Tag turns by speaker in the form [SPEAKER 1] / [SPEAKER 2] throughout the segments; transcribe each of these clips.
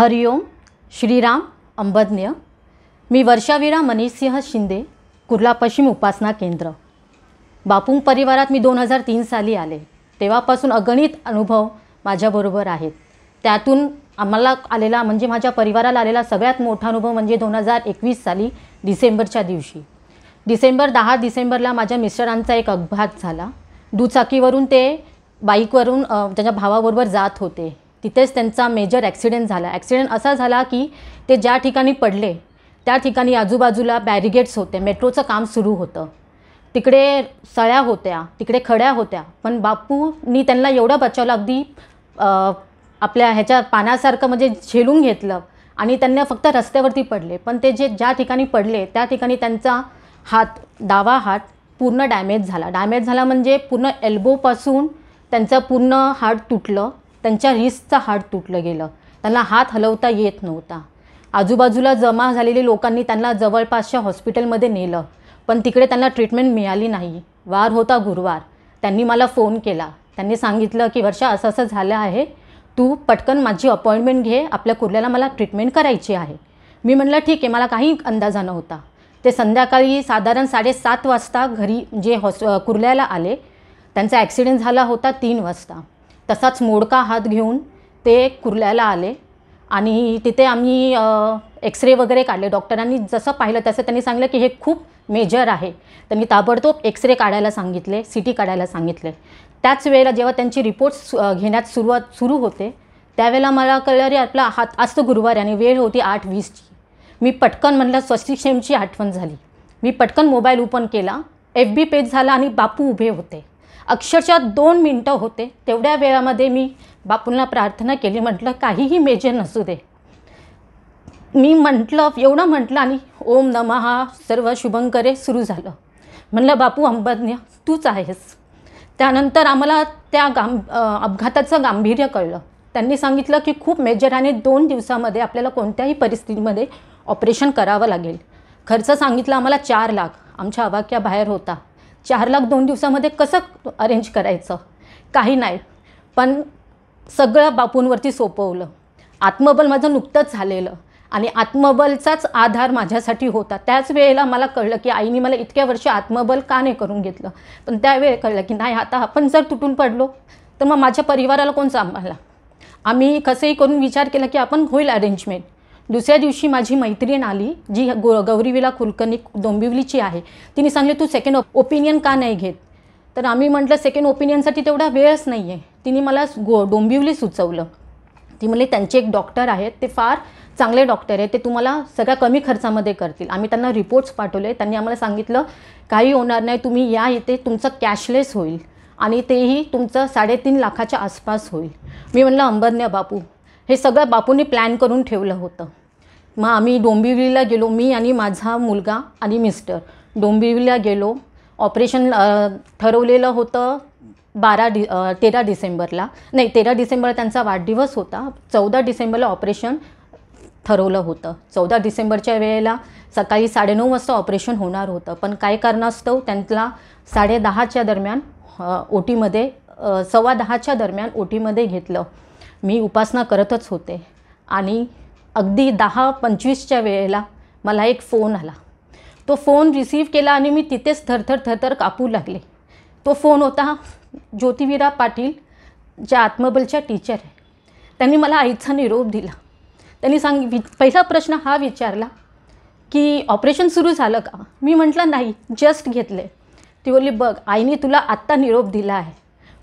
[SPEAKER 1] हरिओम श्रीराम अंबज्ञ मी वर्षावीरा मनीषसिंह शिंदे कुर्ला पश्चिम उपासना केंद्र बापूंग परिवारात मी दोन हजार तीन साली आले तेव्हापासून अगणित अनुभव माझ्याबरोबर आहेत त्यातून आम्हाला आलेला म्हणजे माझ्या परिवाराला आलेला सगळ्यात मोठा अनुभव म्हणजे दोन हजार एकवीस साली डिसेंबरच्या दिवशी डिसेंबर दहा डिसेंबरला माझ्या मिस्टरांचा एक अपघात झाला दुचाकीवरून ते बाईकवरून त्याच्या भावाबरोबर जात होते तिथेच त्यांचा मेजर ॲक्सिडेंट झाला ॲक्सिडेंट असा झाला की ते ज्या ठिकाणी पडले त्या ठिकाणी आजूबाजूला बॅरिगेट्स होते मेट्रोचं काम सुरू होतं तिकडे सळ्या होत्या तिकडे खड्या होत्या पण बापूनी त्यांना एवढं बचावलं अगदी आपल्या ह्याच्या पाण्यासारखं म्हणजे झेलून घेतलं आणि त्यांना फक्त रस्त्यावरती पडले पण ते जे ज्या ठिकाणी पडले त्या ठिकाणी त्यांचा हात डावा हात पूर्ण डॅमेज झाला डॅमेज झाला म्हणजे पूर्ण एल्बोपासून त्यांचं पूर्ण हाड तुटलं त्यांच्या रिस्कचं हाड तुटलं गेलं त्यांना हात हलवता येत नव्हता आजूबाजूला जमा झालेले लोकांनी त्यांना जवळपासच्या हॉस्पिटलमध्ये नेलं पण तिकडे त्यांना ट्रीटमेंट मिळाली नाही वार होता गुरुवार त्यांनी मला फोन केला त्यांनी सांगितलं की वर्षा असं असं झालं आहे तू पटकन माझी अपॉइंटमेंट घे आपल्या कुर्ल्याला मला ट्रीटमेंट करायची आहे मी म्हटलं ठीक आहे मला काही अंदाजा नव्हता ते संध्याकाळी साधारण साडेसात वाजता घरी जे हॉस कुर्ल्याला आले त्यांचा ॲक्सिडेंट झाला होता तीन वाजता तसाच मोडका हात घेऊन ते कुर्ल्याला आले आणि तिथे आम्ही एक्सरे वगैरे काढले डॉक्टरांनी जसं पाहिलं तसं त्यांनी सांगितलं की हे खूप मेजर आहे त्यांनी ताबडतोब एक्सरे काढायला सांगितले सी टी काढायला सांगितले त्याच वेळेला जेव्हा त्यांची रिपोर्ट्स घेण्यात सुरुवात सुरू होते त्यावेळेला मला कळलं रे आपला हात आज तो गुरुवार आणि वेळ होती आठ वीसची मी पटकन म्हणलं स्वस्तिक्षेमची आठवण झाली मी पटकन मोबाईल ओपन केला एफ बी पेज झाला आणि बापू उभे होते अक्षरशः दोन मिनटं होते तेवढ्या वेळामध्ये मी बापूंना प्रार्थना केली म्हटलं काहीही मेजर नसू दे मी म्हटलं एवढं म्हटलं आणि ओम नमहा सर्व शुभंकरे सुरू झालं म्हणलं बापू अंबज्ञ तूच आहेस त्यानंतर आम्हाला त्या गां अपघाताचं गांभीर्य कळलं त्यांनी सांगितलं की खूप मेजर आणि दोन दिवसामध्ये आपल्याला कोणत्याही परिस्थितीमध्ये ऑपरेशन करावं लागेल खर्च सांगितलं आम्हाला चार लाख आमच्या बाहेर होता चार लाख दोन दिवसामध्ये कसं अरेंज करायचं काही नाही पण सगळं बापूंवरती सोपवलं आत्मबल माझं नुकतंच झालेलं आणि आत्मबलचाच आधार माझ्यासाठी होता त्याच वेळेला मला कळलं की आईने मला इतक्या वर्षे आत्मबल का नाही करून घेतलं पण त्यावेळी कळलं की नाही आता आपण जर तुटून पडलो तर मग माझ्या परिवाराला कोण सांभाळला आम्ही कसंही करून विचार केला की आपण होईल अरेंजमेंट दुसऱ्या दिवशी माझी मैत्रीण आली जी गो गौरीविला कुलकर्णी डोंबिवलीची आहे तिने सांगले तू सेकंड ओपिनियन का नाही घेत तर आम्ही म्हटलं सेकंड ओपिनियनसाठी तेवढा वेळच नाही आहे तिने मला गो डोंबिवली सुचवलं ती म्हणले त्यांचे एक डॉक्टर आहेत ते फार चांगले डॉक्टर आहेत ते तुम्हाला सगळ्या कमी खर्चामध्ये करतील आम्ही त्यांना रिपोर्ट्स पाठवले त्यांनी आम्हाला सांगितलं काही होणार नाही तुम्ही या इथे तुमचं कॅशलेस होईल आणि तेही तुमचं साडेतीन लाखाच्या आसपास होईल मी म्हणलं अंबरन्या बापू हे सगळं बापूंनी प्लॅन करून ठेवलं होतं मग आम्ही डोंबिवलीला गेलो मी आणि माझा मुलगा आणि मिस्टर डोंबिवलीला गेलो ऑपरेशन ठरवलेलं होतं बारा डि तेरा डिसेंबरला नाही तेरा डिसेंबरला त्यांचा वाढदिवस होता चौदा डिसेंबरला ऑपरेशन ठरवलं होतं चौदा डिसेंबरच्या वेळेला सकाळी साडेनऊ वाजता ऑपरेशन होणार होतं पण काय कारणास्तव त्यांना साडे दहाच्या दरम्यान ओ टीमध्ये सव्वा दहाच्या दरम्यान ओ टीमध्ये घेतलं मी उपासना करतच होते आणि अगदी दहा पंचवीसच्या वेळेला मला एक फोन आला तो फोन रिसीव केला आणि मी तिथेच थरथर थरथर कापू लागले तो फोन होता ज्योतिवीरा पाटील ज्या आत्मबलच्या टीचर आहे त्यांनी मला आईचा निरोप दिला त्यांनी सांग पहिला प्रश्न हा विचारला की ऑपरेशन सुरू झालं का मी म्हटलं नाही जस्ट घेतलं ती बोलली बघ आईने तुला आत्ता निरोप दिला आहे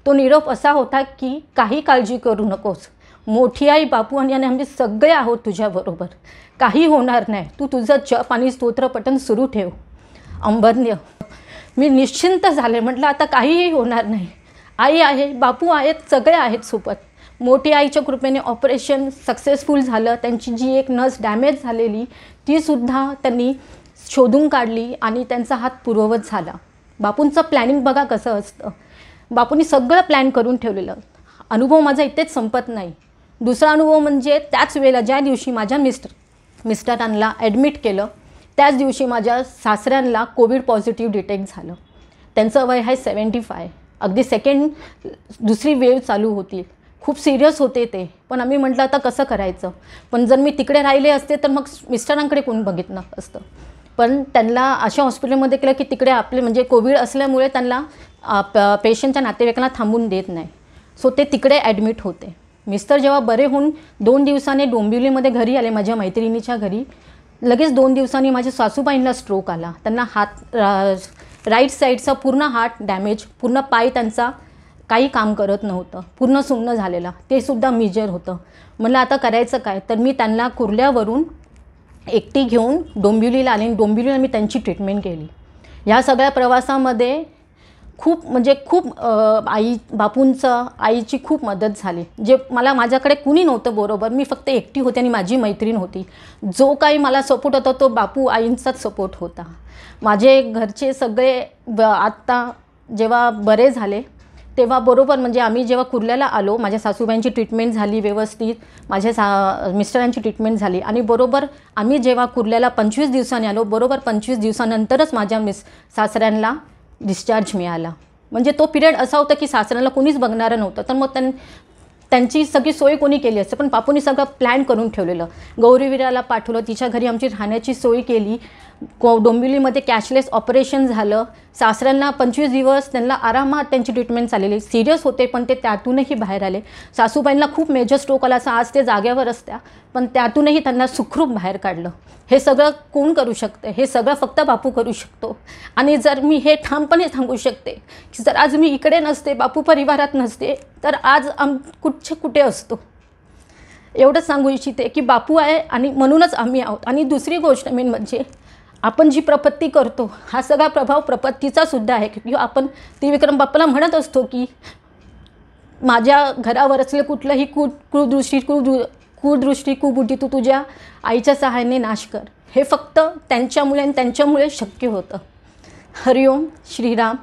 [SPEAKER 1] तो निरोप असा होता की काही काळजी करू नकोस मोठी आई बापू आणि आम्ही सगळे आहोत तुझ्याबरोबर काही होणार नाही तू तुझं जप आणि स्तोत्रपठन सुरू ठेव अंबन्य मी निश्चिंत झाले म्हटलं आता काहीही होणार नाही आई आहे बापू आहेत सगळे आहेत सोबत मोठी आईच्या कृपेने ऑपरेशन सक्सेसफुल झालं त्यांची जी एक नस डॅमेज झालेली तीसुद्धा त्यांनी शोधून काढली आणि त्यांचा हात पूर्ववत झाला बापूंचं प्लॅनिंग बघा कसं असतं बापूंनी सगळं प्लॅन करून ठेवलेलं अनुभव माझा इथेच संपत नाही दुसरा अनुभव म्हणजे त्याच वेळेला ज्या दिवशी माझ्या मिस्टर मिस्टरांना ॲडमिट केलं त्याच दिवशी माझ्या सासऱ्यांना कोविड पॉझिटिव्ह डिटेक्ट झालं त्यांचं वय आहे सेवन्टी फाय अगदी सेकंड दुसरी वेव चालू होती खूप सिरियस होते ते पण आम्ही म्हटलं आता कसं करायचं पण जर मी तिकडे राहिले असते तर मग मिस्टरांकडे कोण बघितलं असतं पण त्यांना अशा हॉस्पिटलमध्ये केलं की तिकडे आपले म्हणजे कोविड असल्यामुळे त्यांना पेशंटच्या नातेवाईकांना थांबून देत नाही सो ते तिकडे ॲडमिट होते मिस्टर जेव्हा बरे होऊन दोन दिवसाने डोंबिवलीमध्ये घरी आले माझ्या मैत्रिणीच्या घरी लगेच दोन दिवसांनी माझ्या सासूबाईंना स्ट्रोक आला त्यांना हात राईट साईडचा पूर्ण हात डॅमेज पूर्ण पाय त्यांचा काही काम करत नव्हतं पूर्ण सुन्न झालेला ते सुद्धा मेजर होतं मला आता करायचं काय तर मी त्यांना कुर्ल्यावरून एकटी घेऊन डोंबिवलीला आले आणि डोंबिवलीला मी त्यांची ट्रीटमेंट केली ह्या सगळ्या प्रवासामध्ये खूप म्हणजे खूप आई बापूंचं आईची खूप मदत झाली जे मला माझ्याकडे कुणी नव्हतं बरोबर मी फक्त एकटी होते आणि माझी मैत्रीण होती जो काही मला सपोर्ट होता तो बापू आईंचाच सपोर्ट होता माझे घरचे सगळे आत्ता जेव्हा बरे झाले तेव्हा बरोबर म्हणजे आम्ही जेव्हा कुर्ल्याला आलो माझ्या सासूबाईंची ट्रीटमेंट झाली व्यवस्थित माझ्या सा मिस्टरांची ट्रीटमेंट झाली आणि बरोबर आम्ही जेव्हा कुर्ल्याला पंचवीस दिवसांनी आलो बरोबर पंचवीस दिवसानंतरच माझ्या मिस सासऱ्यांना डिस्चार्ज मिळाला म्हणजे तो पिरियड असा होता की सासऱ्याला कोणीच बघणारं नव्हतं तर मग त्यां त्यांची सगळी सोय कोणी केली असते पण बापूंनी सगळं प्लॅन करून ठेवलेलं गौरीवीराला पाठवलं तिच्या घरी आमची राहण्याची सोय केली को डोंबिवलीमध्ये कॅशलेस ऑपरेशन झालं सासऱ्यांना पंचवीस दिवस त्यांना आरामात त्यांची ट्रीटमेंट चाललेली सिरियस होते पण ते त्यातूनही बाहेर आले सासूबाईंना खूप मेजर स्ट्रोक आला असा आज ते जागेवर असत्या पण त्यातूनही त्यांना सुखरूप बाहेर काढलं हे सगळं कोण करू शकतं हे सगळं फक्त बापू करू शकतो आणि जर मी हे ठामपणे सांगू शकते की जर आज मी इकडे नसते बापू परिवारात नसते तर आज आम कुठ वृक्ष कुठे असतो एवढंच सांगू इच्छिते की बापू आहे आणि म्हणूनच आम्ही आहोत आणि दुसरी गोष्ट मेन म्हणजे आपण जी प्रपत्ती करतो हा सगळा प्रभाव प्रपत्तीचा सुद्धा आहे किंवा आपण ती विक्रम बाप्पाला म्हणत असतो की माझ्या घरावर असले कुठलंही कु कुदृष्टी कुदृ कुदृष्टी कुबुटी तू तुझ्या आईच्या सहाय्याने नाश कर हे फक्त त्यांच्यामुळे आणि त्यांच्यामुळे शक्य होतं हरिओम श्रीराम